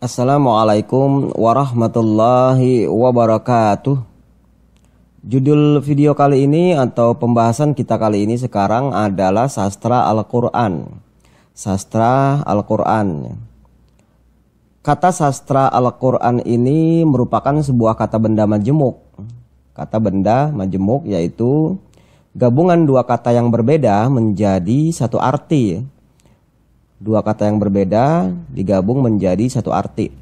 Assalamualaikum warahmatullahi wabarakatuh. Judul video kali ini atau pembahasan kita kali ini sekarang adalah sastra Al-Qur'an. Sastra Al-Qur'an. Kata sastra Al-Qur'an ini merupakan sebuah kata benda majemuk. Kata benda majemuk yaitu gabungan dua kata yang berbeda menjadi satu arti dua kata yang berbeda digabung menjadi satu arti.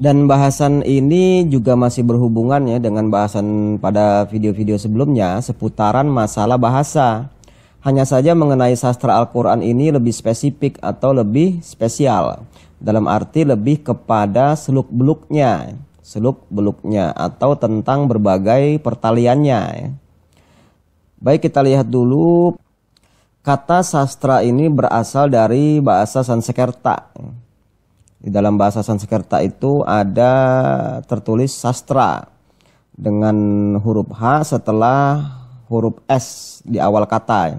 Dan bahasan ini juga masih berhubungan ya dengan bahasan pada video-video sebelumnya seputaran masalah bahasa. Hanya saja mengenai sastra Al-Quran ini lebih spesifik atau lebih spesial. Dalam arti lebih kepada seluk-beluknya. Seluk-beluknya atau tentang berbagai pertaliannya. Ya. Baik kita lihat dulu Kata sastra ini berasal dari bahasa Sanskerta. Di dalam bahasa Sanskerta itu ada tertulis sastra dengan huruf H setelah huruf S di awal kata.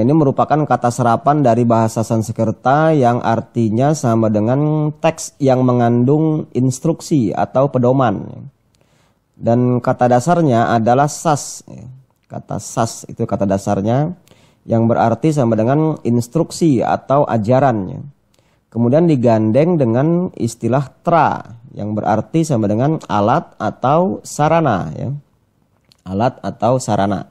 Ini merupakan kata serapan dari bahasa Sanskerta yang artinya sama dengan teks yang mengandung instruksi atau pedoman. Dan kata dasarnya adalah sas. Kata sas itu kata dasarnya yang berarti sama dengan instruksi atau ajarannya. Kemudian digandeng dengan istilah tra yang berarti sama dengan alat atau sarana ya. Alat atau sarana.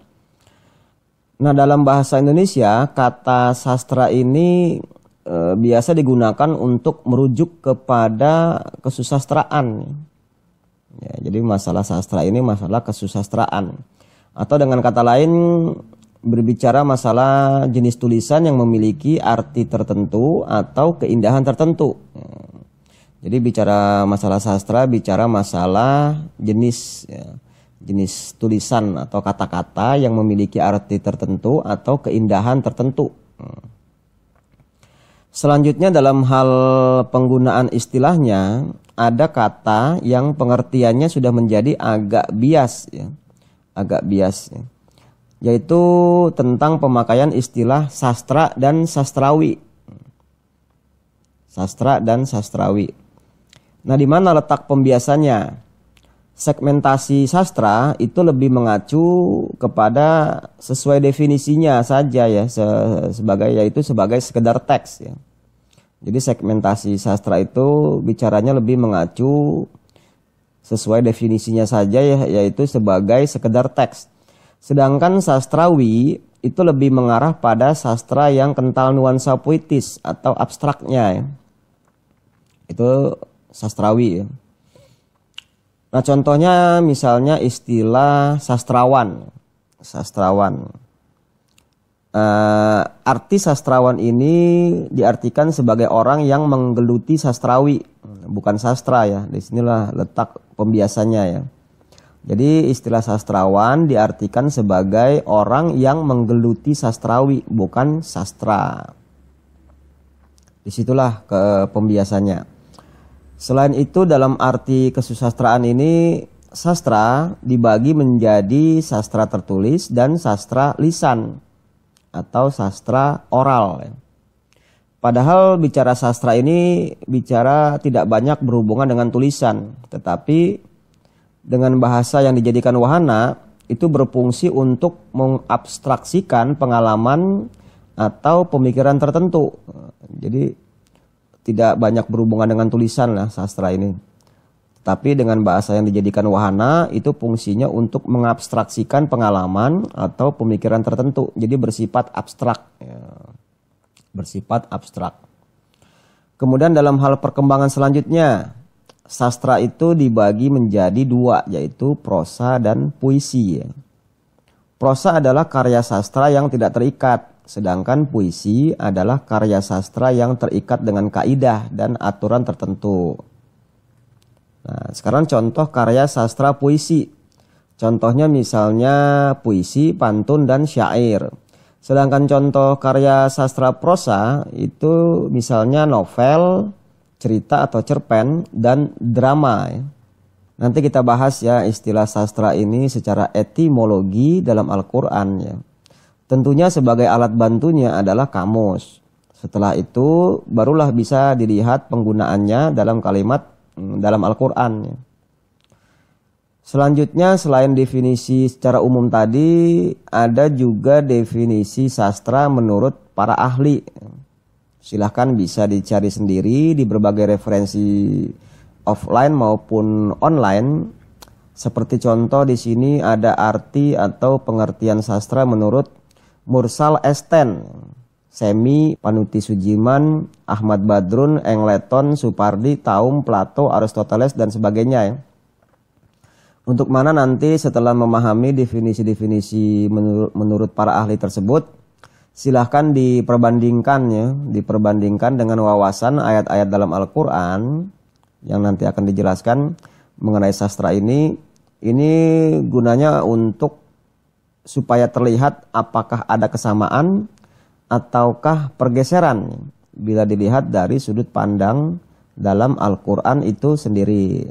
Nah, dalam bahasa Indonesia kata sastra ini e, biasa digunakan untuk merujuk kepada kesusastraan. Ya, jadi masalah sastra ini masalah kesusastraan. Atau dengan kata lain berbicara masalah jenis tulisan yang memiliki arti tertentu atau keindahan tertentu. Jadi bicara masalah sastra, bicara masalah jenis ya, jenis tulisan atau kata-kata yang memiliki arti tertentu atau keindahan tertentu. Selanjutnya dalam hal penggunaan istilahnya ada kata yang pengertiannya sudah menjadi agak bias ya. Agak bias ya yaitu tentang pemakaian istilah sastra dan sastrawi. Sastra dan sastrawi. Nah, di mana letak pembiasannya? Segmentasi sastra itu lebih mengacu kepada sesuai definisinya saja ya se sebagai yaitu sebagai sekedar teks ya. Jadi segmentasi sastra itu bicaranya lebih mengacu sesuai definisinya saja ya yaitu sebagai sekedar teks. Sedangkan sastrawi itu lebih mengarah pada sastra yang kental nuansa puitis atau abstraknya Itu sastrawi ya. Nah contohnya misalnya istilah sastrawan. Sastrawan. Uh, arti sastrawan ini diartikan sebagai orang yang menggeluti sastrawi, bukan sastra ya. Disinilah letak pembiasannya ya jadi istilah sastrawan diartikan sebagai orang yang menggeluti sastrawi, bukan sastra. Disitulah ke pembiasannya. Selain itu dalam arti kesusastraan ini sastra dibagi menjadi sastra tertulis dan sastra lisan atau sastra oral. Padahal bicara sastra ini bicara tidak banyak berhubungan dengan tulisan, tetapi dengan bahasa yang dijadikan wahana itu berfungsi untuk mengabstraksikan pengalaman atau pemikiran tertentu. Jadi tidak banyak berhubungan dengan tulisan lah sastra ini. Tapi dengan bahasa yang dijadikan wahana itu fungsinya untuk mengabstraksikan pengalaman atau pemikiran tertentu. Jadi bersifat abstrak. Ya. Bersifat abstrak. Kemudian dalam hal perkembangan selanjutnya, sastra itu dibagi menjadi dua yaitu prosa dan puisi Prosa adalah karya sastra yang tidak terikat, sedangkan puisi adalah karya sastra yang terikat dengan kaidah dan aturan tertentu. Nah, sekarang contoh karya sastra puisi. Contohnya misalnya puisi, pantun, dan syair. Sedangkan contoh karya sastra prosa itu misalnya novel, cerita atau cerpen dan drama. Ya. Nanti kita bahas ya istilah sastra ini secara etimologi dalam Al-Quran ya. Tentunya sebagai alat bantunya adalah kamus. Setelah itu barulah bisa dilihat penggunaannya dalam kalimat hmm, dalam Al-Quran. Ya. Selanjutnya selain definisi secara umum tadi ada juga definisi sastra menurut para ahli. Ya silahkan bisa dicari sendiri di berbagai referensi offline maupun online. Seperti contoh di sini ada arti atau pengertian sastra menurut Mursal Esten, Semi, Panuti Sujiman, Ahmad Badrun, Engleton, Supardi, Taum, Plato, Aristoteles, dan sebagainya ya. Untuk mana nanti setelah memahami definisi-definisi menur menurut para ahli tersebut, silahkan diperbandingkan ya, diperbandingkan dengan wawasan ayat-ayat dalam Al-Quran yang nanti akan dijelaskan mengenai sastra ini. Ini gunanya untuk supaya terlihat apakah ada kesamaan ataukah pergeseran bila dilihat dari sudut pandang dalam Al-Quran itu sendiri.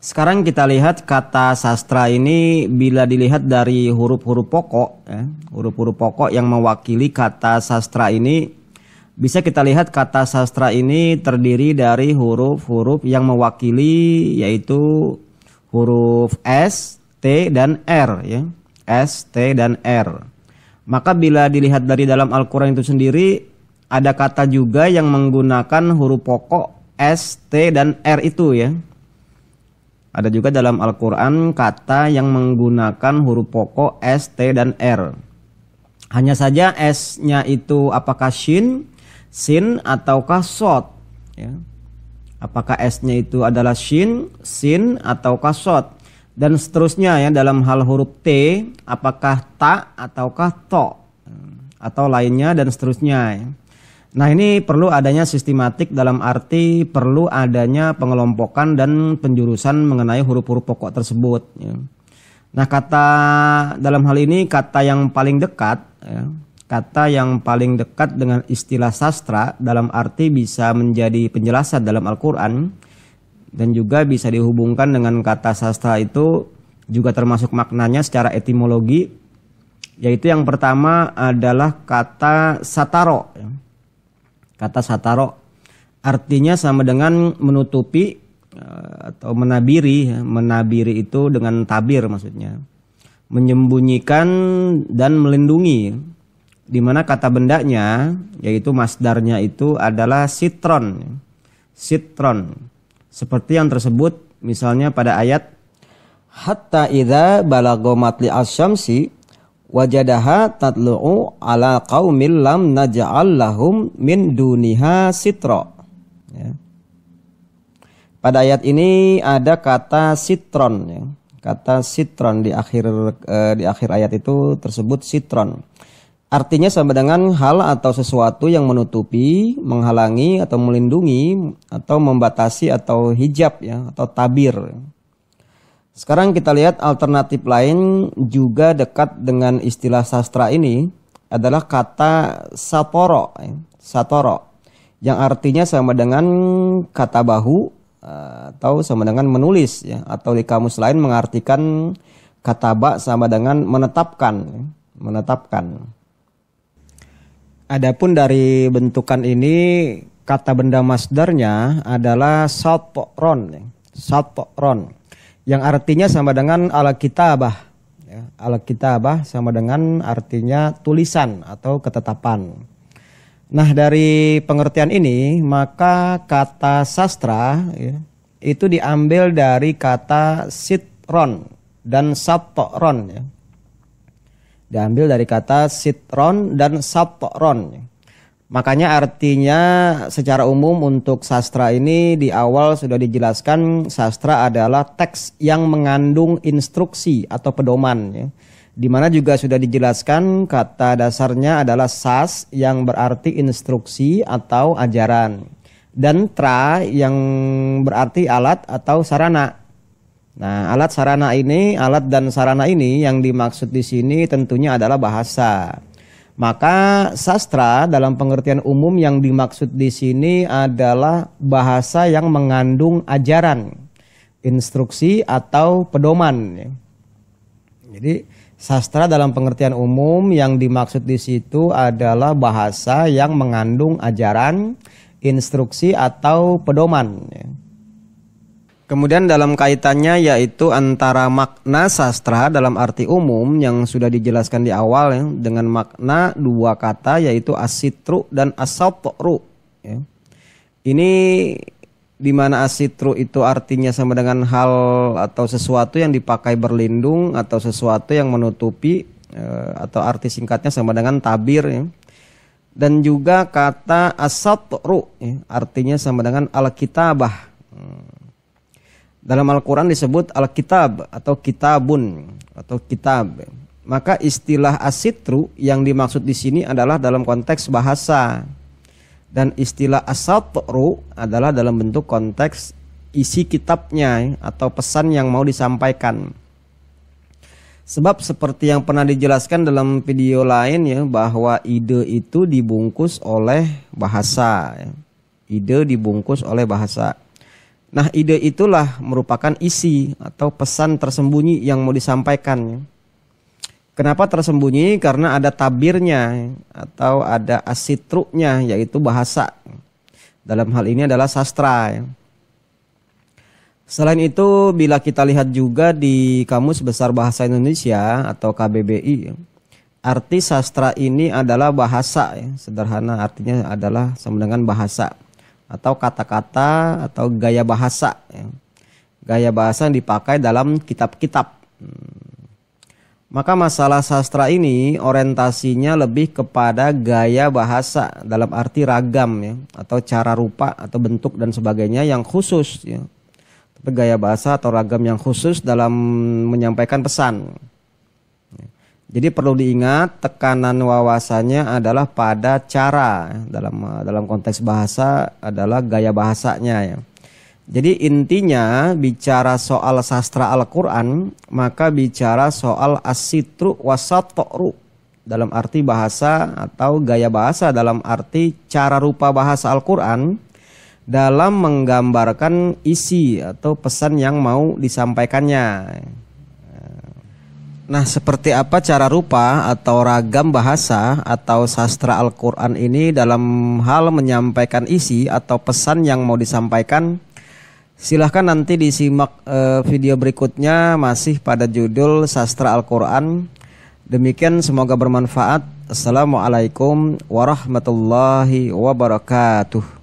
Sekarang kita lihat kata sastra ini bila dilihat dari huruf-huruf pokok, huruf ya, huruf-huruf pokok yang mewakili kata sastra ini, bisa kita lihat kata sastra ini terdiri dari huruf-huruf yang mewakili yaitu huruf S, T, dan R. Ya. S, T, dan R. Maka bila dilihat dari dalam Al-Quran itu sendiri, ada kata juga yang menggunakan huruf pokok S, T, dan R itu ya ada juga dalam Al-Quran kata yang menggunakan huruf pokok S, T, dan R. Hanya saja S-nya itu apakah shin, sin, ataukah sot. Ya. Apakah S-nya itu adalah shin, sin, ataukah sot. Dan seterusnya ya dalam hal huruf T, apakah ta ataukah to. Atau lainnya dan seterusnya ya. Nah ini perlu adanya sistematik dalam arti perlu adanya pengelompokan dan penjurusan mengenai huruf-huruf pokok tersebut. Ya. Nah kata dalam hal ini kata yang paling dekat, ya, kata yang paling dekat dengan istilah sastra dalam arti bisa menjadi penjelasan dalam Al-Quran dan juga bisa dihubungkan dengan kata sastra itu juga termasuk maknanya secara etimologi yaitu yang pertama adalah kata sataro. Ya kata sataro artinya sama dengan menutupi eh, atau menabiri menabiri itu dengan tabir maksudnya menyembunyikan dan melindungi di mana kata bendanya yaitu masdarnya itu adalah sitron sitron seperti yang tersebut misalnya pada ayat hatta idza balagomatli asyamsi wajadaha tatlu'u ala qaumil lam naj'al lahum min duniha sitro. Ya. Pada ayat ini ada kata sitron ya. Kata sitron di akhir eh, di akhir ayat itu tersebut sitron. Artinya sama dengan hal atau sesuatu yang menutupi, menghalangi atau melindungi atau membatasi atau hijab ya atau tabir. Ya. Sekarang kita lihat alternatif lain juga dekat dengan istilah sastra ini adalah kata satoro, eh, satoro yang artinya sama dengan kata bahu eh, atau sama dengan menulis ya atau di kamus lain mengartikan kata ba sama dengan menetapkan menetapkan. Adapun dari bentukan ini kata benda masdarnya adalah satoron, ya. satoron yang artinya sama dengan ala kitabah. Ya, ala kitabah sama dengan artinya tulisan atau ketetapan. Nah dari pengertian ini maka kata sastra ya, itu diambil dari kata sitron dan saptoron ya. Diambil dari kata sitron dan saptoron. Ya. Makanya artinya secara umum untuk sastra ini di awal sudah dijelaskan sastra adalah teks yang mengandung instruksi atau pedoman. Ya. mana juga sudah dijelaskan kata dasarnya adalah sas yang berarti instruksi atau ajaran. Dan tra yang berarti alat atau sarana. Nah alat sarana ini, alat dan sarana ini yang dimaksud di sini tentunya adalah bahasa. Maka sastra dalam pengertian umum yang dimaksud di sini adalah bahasa yang mengandung ajaran, instruksi atau pedoman. Jadi sastra dalam pengertian umum yang dimaksud di situ adalah bahasa yang mengandung ajaran, instruksi atau pedoman. Kemudian dalam kaitannya yaitu antara makna sastra dalam arti umum yang sudah dijelaskan di awal ya, dengan makna dua kata yaitu asitru dan asatru. Ya. Ini di mana asitru itu artinya sama dengan hal atau sesuatu yang dipakai berlindung atau sesuatu yang menutupi e, atau arti singkatnya sama dengan tabir ya. Dan juga kata asatru ya, artinya sama dengan alkitabah. Hmm. Dalam Al-Quran disebut Al-Kitab atau Kitabun atau Kitab. Maka istilah asitru yang dimaksud di sini adalah dalam konteks bahasa. Dan istilah asatru adalah dalam bentuk konteks isi kitabnya atau pesan yang mau disampaikan. Sebab seperti yang pernah dijelaskan dalam video lain ya bahwa ide itu dibungkus oleh bahasa. Ya. Ide dibungkus oleh bahasa. Nah, ide itulah merupakan isi atau pesan tersembunyi yang mau disampaikan. Kenapa tersembunyi? Karena ada tabirnya atau ada asitruknya yaitu bahasa. Dalam hal ini adalah sastra. Selain itu, bila kita lihat juga di Kamus Besar Bahasa Indonesia atau KBBI, arti sastra ini adalah bahasa. Sederhana artinya adalah sama dengan bahasa atau kata-kata atau gaya bahasa ya. gaya bahasa yang dipakai dalam kitab-kitab hmm. maka masalah sastra ini orientasinya lebih kepada gaya bahasa dalam arti ragam ya atau cara rupa atau bentuk dan sebagainya yang khusus ya tapi gaya bahasa atau ragam yang khusus dalam menyampaikan pesan jadi perlu diingat tekanan wawasannya adalah pada cara dalam dalam konteks bahasa adalah gaya bahasanya ya. Jadi intinya bicara soal sastra Al-Qur'an maka bicara soal asitru wasatru dalam arti bahasa atau gaya bahasa dalam arti cara rupa bahasa Al-Qur'an dalam menggambarkan isi atau pesan yang mau disampaikannya. Nah, seperti apa cara rupa atau ragam bahasa atau sastra Al-Quran ini dalam hal menyampaikan isi atau pesan yang mau disampaikan? Silahkan nanti disimak eh, video berikutnya masih pada judul Sastra Al-Quran. Demikian semoga bermanfaat. Assalamualaikum warahmatullahi wabarakatuh.